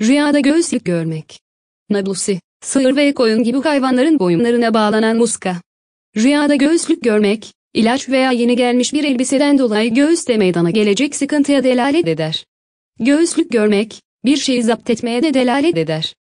Rüyada gözlük görmek. Nabusi, sığır ve koyun gibi hayvanların boyunlarına bağlanan muska. Rüyada gözlük görmek, ilaç veya yeni gelmiş bir elbiseden dolayı göğüste meydana gelecek sıkıntıya delalet eder. Gözlük görmek, bir şeyi zapt etmeye de delalet eder.